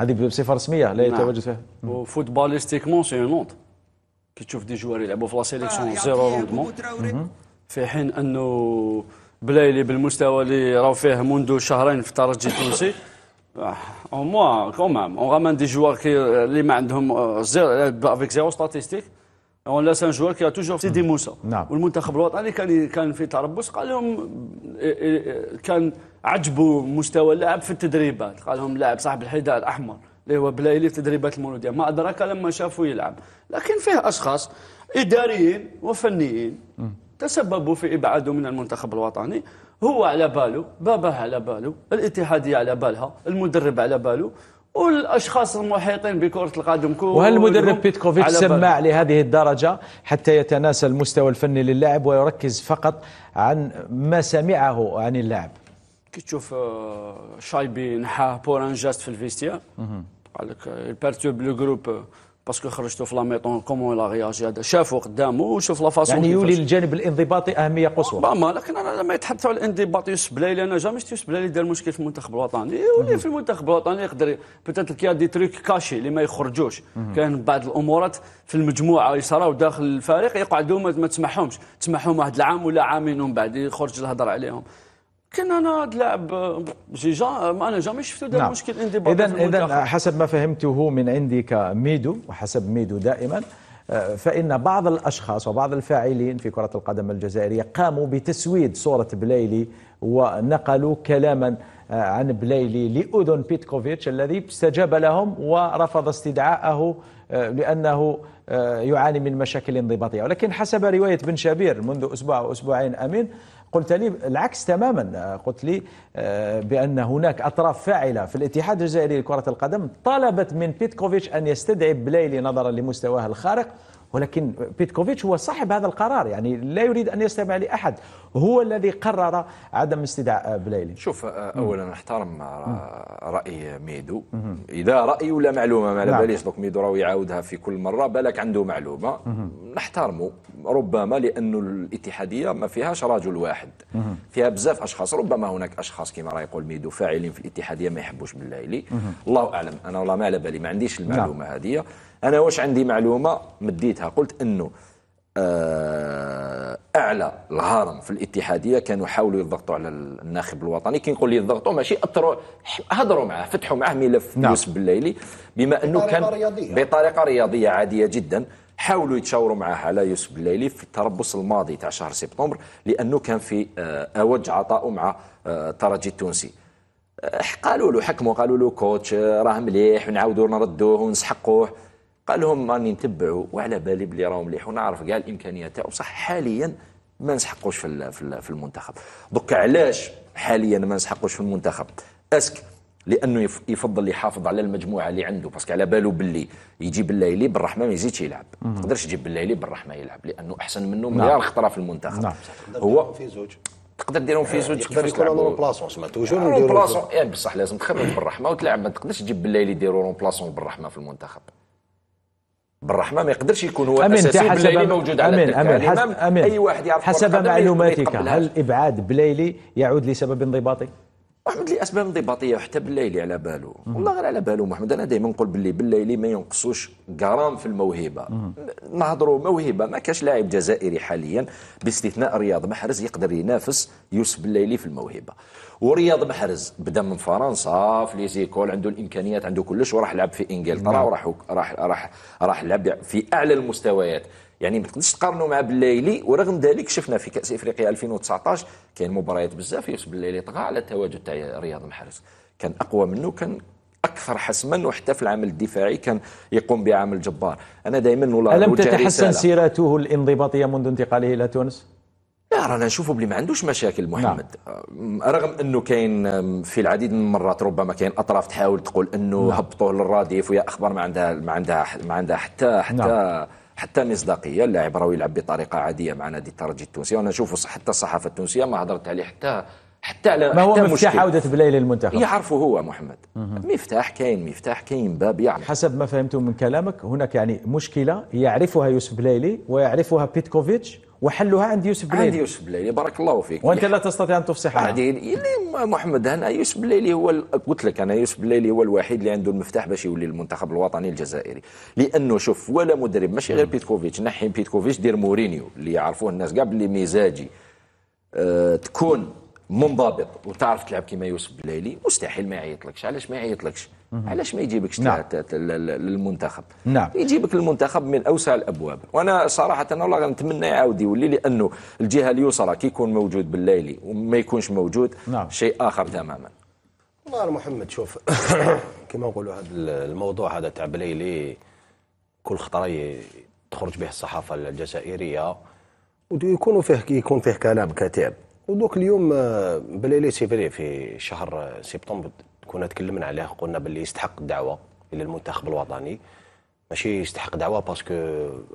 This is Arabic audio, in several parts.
هذه بصفه رسميه لا نعم. يتواجد فيها وفوتباليستيكمون سي اون اونت كي تشوف دي جوار يلعبوا في لا سيليكسيون زيرو روندمون في حين انه بلايلي بالمستوى اللي راهو فيه منذ شهرين في الترجي التونسي او موا كومام اون غامان دي جوار اللي ما عندهم زيرو افيك زيرو ستاتيستيك اون لا سان جوار كي توجور سيدي نعم. موسى نعم. والمنتخب الوطني كان كان في تربص قال لهم آه، آه، آه، كان عجبوا مستوى اللاعب في التدريبات قال لهم لاعب صاحب الحذاء الاحمر اللي هو بلايلي في تدريبات المولوديه ما ادراك لما شافوا يلعب لكن فيه اشخاص اداريين وفنيين تسببوا في ابعاده من المنتخب الوطني هو على باله باباه على باله الاتحاديه على بالها المدرب على باله والاشخاص المحيطين بكره القدم كلهم وهل المدرب بيتكوفيتش سماع لهذه الدرجه حتى يتناسى المستوى الفني للاعب ويركز فقط عن ما سمعه عن اللاعب كي تشوف آه، شايبي نحاه بور ان جاست في الفيستيا قال لك بارتو لو جروب باسكو في لا ميطون كومون لا رياجي هذا شافوا قدامه وشوف لا فاسون يعني يولي الجانب الانضباطي اهميه قصوى ما لكن انا لما يتحدثوا على الانضباط يوسف بلايلي انا جامي شفت يوسف بلايلي دار مشكل في المنتخب الوطني يولي في المنتخب الوطني يقدر بيتات كي دي تريك كاشي اللي ما يخرجوش كان بعض الامورات في المجموعه يصراو داخل الفريق يقعدوا ما تسمحهمش تسمحهم واحد العام ولا عامين ومن بعد يخرج الهضره عليهم كنا انا لعب جي جا ما انا جامي شفته ده نعم. مشكل اذا اذا حسب ما فهمته من عندي كميدو وحسب ميدو دائما آه، فإن بعض الأشخاص وبعض الفاعلين في كرة القدم الجزائرية قاموا بتسويد صورة بليلي ونقلوا كلاما آه، عن بليلي لأذن بيتكوفيتش الذي استجاب لهم ورفض استدعائه آه، لأنه يعاني من مشاكل انضباطية ولكن حسب رواية بن شابير منذ أسبوع أو أسبوعين أمين قلت لي العكس تماما قلت لي آه، بأن هناك أطراف فاعلة في الاتحاد الجزائري لكرة القدم طلبت من بيتكوفيتش أن يستدعي بلايلي نظرا لمستواه الخارق ولكن بيتكوفيتش هو صاحب هذا القرار يعني لا يريد أن يستمع لأحد هو الذي قرر عدم استدعاء بلايلي شوف أولا احترم رأي ميدو إذا رأي ولا معلومة ما على باليش دوك ميدو راهو يعاودها في كل مرة بالك عنده معلومة نحترمه ربما لأنه الاتحادية ما فيهاش رجل واحد فيها بزاف أشخاص ربما هناك أشخاص كما راه يقول ميدو فاعلين في الاتحادية ما يحبوش بلايلي الله أعلم أنا والله ما على بالي ما عنديش المعلومة نعم. هذه انا واش عندي معلومه مديتها قلت انه آه، اعلى الهرم في الاتحاديه كانوا حاولوا يضغطوا على الناخب الوطني كي نقول يضغطوا ماشي اثروا هضروا معاه فتحوا معاه ملف فلوس نعم. بالليلي بما انه كان رياضية. بطريقه رياضيه عاديه جدا حاولوا يتشاوروا معاه على يوسف الليلي في التربص الماضي تاع شهر سبتمبر لانه كان في آه، اوج عطائه مع الترجي آه، التونسي قالوا له حكموا قالوا له كوتش راه مليح ونعاودوا نردوه ونسحقوه قال لهم راني نتبعوا وعلى بالي بلي راهم مليح ونعرف كاع الامكانيات تاعو صح حاليا ما نسحقوش في في المنتخب دوكا علاش حاليا ما نسحقوش في المنتخب اسك لانه يفضل يحافظ على المجموعه اللي عنده باسكو على باله باللي يجيب الليلي بالرحمه ما يزيدش يلعب ما تقدرش تجيب الليلي بالرحمه يلعب لانه احسن منه نعم. مليار خطره في المنتخب نعم. هو في زوج تقدر ديرهم في آه، زوج تقدر يكون رومبلاسون سما توجور آه، رومبلاسون يعني إيه، بصح لازم تخرج بالرحمه وتلعب ما تقدرش تجيب بالليلي يديروا رومبلاسون بالرحمه في المنتخب بالرحمه ما يقدرش يكون هو الاساسي بالليلي موجود على أمين أمين حسب يعني أمين أي واحد يعرف حسب معلوماتك هل ابعاد بليلي يعود لسبب انضباطي؟ محمد لي اسباب انضباطيه وحتى بالليلي على بالو والله غير على بالو محمد انا دائما نقول باللي بالليلي ما ينقصوش غرام في الموهبه نهضروا موهبه ما كاش لاعب جزائري حاليا باستثناء رياض محرز يقدر ينافس يوسف بالليلي في الموهبه ورياض محرز بدا من فرنسا في ليزيكول عنده الامكانيات عنده كلش وراح لعب في انجلترا نعم. وراح راح راح راح لعب في اعلى المستويات يعني ما تقدرش تقارنه مع بالليلي ورغم ذلك شفنا في كاس افريقيا 2019 كاين مباريات بزاف يوسف بالليلي طغى على التواجد تاع رياض محرز كان اقوى منه كان اكثر حسما وحتى في العمل الدفاعي كان يقوم بعمل جبار انا دائما والله الم تتحسن سيرته الانضباطيه منذ انتقاله الى تونس لا رانا نشوفوا بلي ما عندوش مشاكل نعم. محمد نعم. رغم انه كاين في العديد من المرات ربما كاين اطراف تحاول تقول انه نعم. هبطوه للراديف ويا اخبار ما عندها ما عندها ما عندها حتى نعم. حتى نعم. حتى مصداقيه اللاعب راه يلعب بطريقه عاديه مع نادي الترجي التونسي وانا نشوف حتى الصحافه التونسيه ما هضرت عليه حتى حتى على ما هو مفتاح عودة بلاي للمنتخب يعرفه هو محمد مفتاح كاين مفتاح كاين باب يعني حسب ما فهمته من كلامك هناك يعني مشكلة يعرفها يوسف بلايلي ويعرفها بيتكوفيتش وحلها عند يوسف بليلي عند يوسف بليلي بارك الله فيك وانت لا تستطيع ان تفصحها بعدين محمد انا يوسف بليلي هو ال... قلت لك انا يوسف بليلي هو الوحيد اللي عنده المفتاح باش يولي المنتخب الوطني الجزائري لانه شوف ولا مدرب ماشي غير بيتكوفيتش نحي بيتكوفيتش دير مورينيو اللي يعرفوه الناس كاع مزاجي أه تكون منضبط وتعرف تلعب كيما يوسف بلايلي مستحيل ما يعيطلكش علاش ما يعيطلكش علاش ما يجيبكش نعم. للمنتخب نعم. يجيبك المنتخب من اوسع الابواب وانا صراحه أنا والله نتمنى يعاود يولي لانه الجهه اليسرى كي يكون موجود بالليلي وما يكونش موجود نعم. شيء اخر تماما والله محمد شوف كما نقولوا هذا الموضوع هذا تاع بلايلي كل خطره تخرج به الصحافه الجزائريه ويكونوا فيه يكون فيه كلام كثير ودوك اليوم آه، بلالي سي فري في شهر سبتمبر كنا تكلمنا عليه قلنا باللي يستحق الدعوه الى المنتخب الوطني ماشي يستحق دعوه باسكو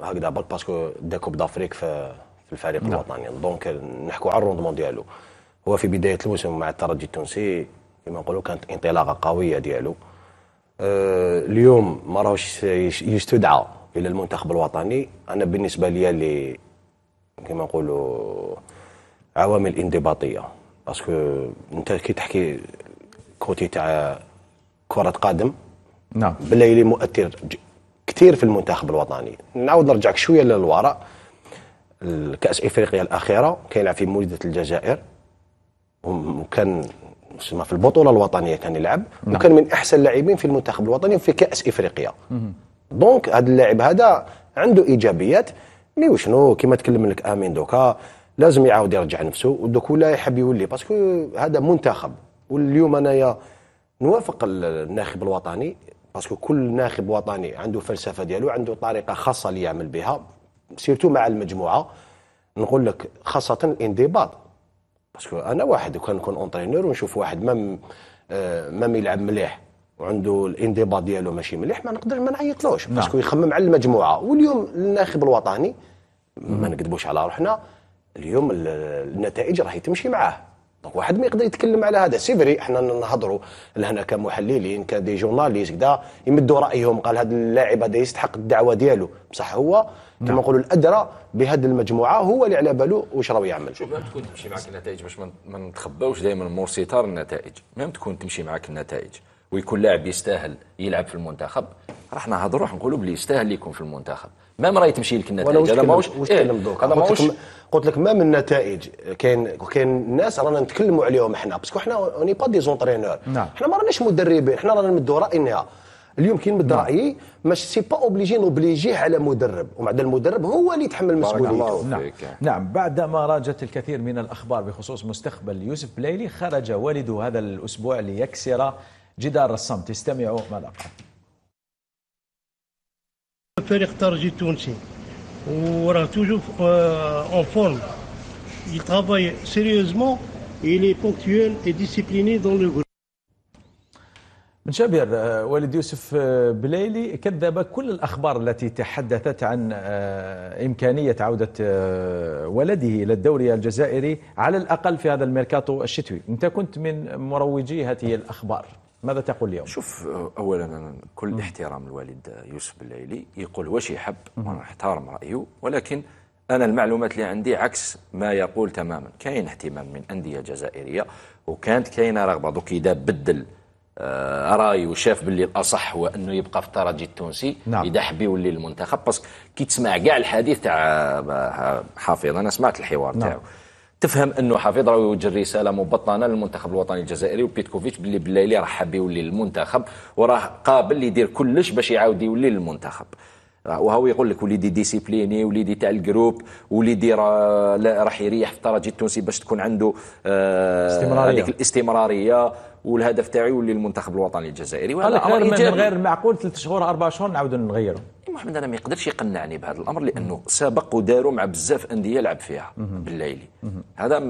هكذا برك باسكو دا كوب دافريك في الفريق نعم. الوطني دونك آه، نحكوا على الروندمون ديالو هو في بدايه الموسم مع الترجي التونسي كما نقولوا كانت انطلاقه قويه ديالو آه، اليوم ما راهوش يستدعى الى المنتخب الوطني انا بالنسبه لي اللي كما نقولوا عوامل انضباطيه باسكو انت كي تحكي كوتي تاع كره قدم نعم بالليلي مؤثر كثير في المنتخب الوطني نعاود نرجعك شويه للوراء الكاس افريقيا الاخيره كان يلعب في مولده الجزائر وكان في البطوله الوطنيه كان يلعب نعم. وكان من احسن اللاعبين في المنتخب الوطني في كاس افريقيا دونك هذا اللاعب هذا عنده ايجابيات مي وشنو كيما تكلم لك امين دوكا لازم يعاود يرجع نفسه ودوك ولا يحب يولي باسكو هذا منتخب واليوم انايا نوافق الناخب الوطني باسكو كل ناخب وطني عنده فلسفه ديالو عنده طريقه خاصه اللي يعمل بها سيرتو مع المجموعه نقول لك خاصه الانضباط باسكو انا واحد وكان نكون اونترينور ونشوف واحد مام آه، مام يلعب مليح وعنده الانضباط ديالو ماشي مليح ما نقدر ما نعيطلوش نعم. باسكو يخمم على المجموعه واليوم الناخب الوطني ما نكذبوش على روحنا اليوم النتائج راهي تمشي معاه دونك واحد ما يقدر يتكلم على هذا سي احنا نهضروا لهنا كمحللين كدي جورناليست كذا يمدوا رايهم قال هذا اللاعب هذا يستحق الدعوه ديالو بصح هو كما نعم. نقولوا الادرى بهذه المجموعه هو اللي على باله واش راه يعمل شوف ميم تكون تمشي معك النتائج باش ما نتخباوش دائما مور ستار النتائج ميم تكون تمشي معك النتائج ويكون لاعب يستاهل يلعب في المنتخب راح نهضروا راح نقولوا بلي يستاهل يكون في المنتخب ما راهي تمشي لك النتائج هذا ماهوش إيه، هذا ماهوش قلت لك ما من نتائج كاين كاين الناس رانا نتكلموا عليهم احنا باسكو احنا اوني با دي زونترينور احنا ما راناش مدربين احنا رانا نمدوا راينا اليوم كي نمد نعم. رايي ماشي سي با اوبليجي نوبليجيه على مدرب ومع المدرب هو اللي يتحمل مسؤوليته نعم. نعم ما راجت الكثير من الاخبار بخصوص مستقبل يوسف بليلي خرج والده هذا الاسبوع ليكسر جدار الصمت استمعوا ماذا قال فريق ترجي التونسي وراه توجو اون فورم il سيريوزمون sérieusement et il est ponctuel et discipliné من شابير آه، والد يوسف آه، بليلي كذب كل الأخبار التي تحدثت عن آه، إمكانية عودة ولده إلى الدوري الجزائري على الأقل في هذا الميركاتو الشتوي أنت كنت من مروجي هذه الأخبار ماذا تقول اليوم؟ شوف اولا كل احترام الوالد يوسف الليلي يقول واش يحب وانا احترم رايه ولكن انا المعلومات اللي عندي عكس ما يقول تماما كاين اهتمام من انديه جزائريه وكانت كاينه رغبه دوك اذا بدل آه، راي وشاف باللي الاصح هو انه يبقى في الترجي التونسي نعم. اذا حب يولي المنتخب باسكو كي تسمع كاع الحديث تاع آه، حافظ انا سمعت الحوار نعم. تاعو تفهم انه حفيظ راه يوجه رساله مبطنه للمنتخب الوطني الجزائري وبيتكوفيتش باللي بالليلي راه حاب يولي للمنتخب وراه قابل يدير كلش باش يعاود يولي للمنتخب آه، وهو يقول لك وليدي ديسيبليني وليدي تاع الجروب وليدي راح يريح في الترجي التونسي باش تكون عنده آه، استمرارية. هذيك الاستمراريه والهدف تاعي يولي المنتخب الوطني الجزائري وهذا امر ايجابي غير المعقول ثلاث شهور اربع شهور نعاودوا نغيروا محمد انا ما يقدرش يقنعني بهذا الامر لانه سبق وداروا مع بزاف انديه لعب فيها بالليلي هذا